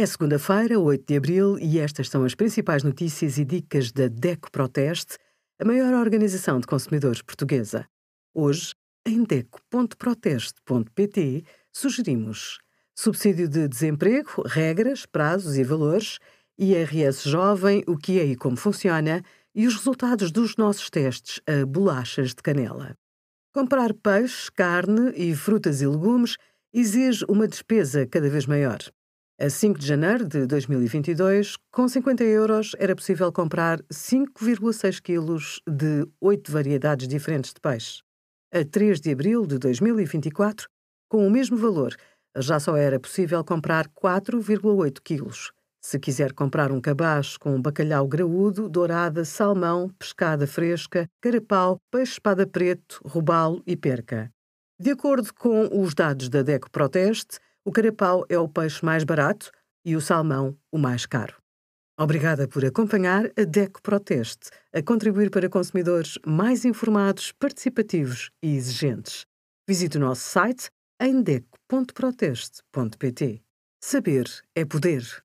É segunda-feira, 8 de abril, e estas são as principais notícias e dicas da DECO Proteste, a maior organização de consumidores portuguesa. Hoje, em DECO.proteste.pt, sugerimos subsídio de desemprego, regras, prazos e valores, IRS jovem, o que é e como funciona, e os resultados dos nossos testes a bolachas de canela. Comprar peixe, carne e frutas e legumes exige uma despesa cada vez maior. A 5 de janeiro de 2022, com 50 euros, era possível comprar 5,6 quilos de oito variedades diferentes de peixe. A 3 de abril de 2024, com o mesmo valor, já só era possível comprar 4,8 quilos. Se quiser comprar um cabaz com bacalhau graúdo, dourada, salmão, pescada fresca, carapau, peixe-espada preto, robalo e perca. De acordo com os dados da DECO Proteste, o carapau é o peixe mais barato e o salmão o mais caro. Obrigada por acompanhar a DECO Proteste, a contribuir para consumidores mais informados, participativos e exigentes. Visite o nosso site em deco.proteste.pt. Saber é poder.